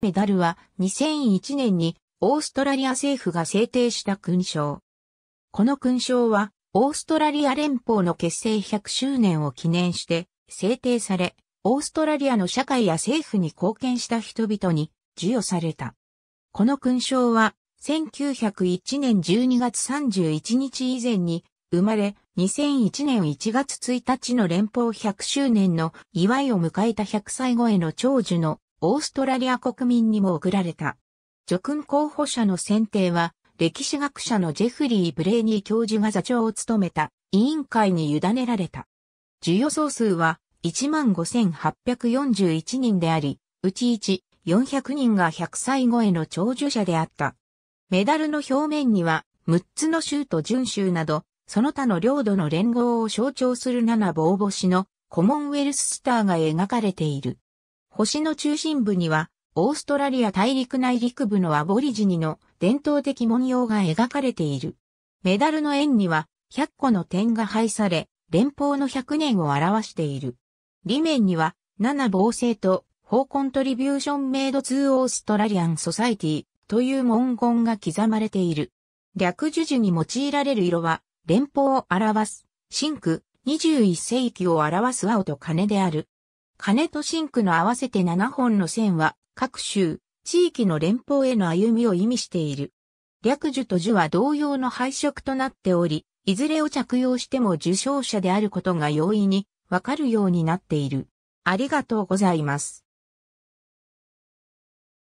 メダルは2001年にオーストラリア政府が制定した勲章。この勲章はオーストラリア連邦の結成100周年を記念して制定され、オーストラリアの社会や政府に貢献した人々に授与された。この勲章は1901年12月31日以前に生まれ、2001年1月1日の連邦100周年の祝いを迎えた100歳後えの長寿のオーストラリア国民にも贈られた。叙勲候補者の選定は、歴史学者のジェフリー・ブレイニー教授が座長を務めた委員会に委ねられた。授与総数は15,841人であり、うち1,400人が100歳超えの長寿者であった。メダルの表面には、6つの州と準州など、その他の領土の連合を象徴する7棒星のコモンウェルススターが描かれている。星の中心部には、オーストラリア大陸内陸部のアボリジニの伝統的文様が描かれている。メダルの円には100個の点が配され、連邦の100年を表している。裏面には、7防星と、法コントリビューションメイド2オーストラリアンソサイティという文言が刻まれている。略樹樹に用いられる色は、連邦を表す、シンク、21世紀を表す青と金である。金と真クの合わせて7本の線は、各州、地域の連邦への歩みを意味している。略樹と樹は同様の配色となっており、いずれを着用しても受賞者であることが容易にわかるようになっている。ありがとうございます。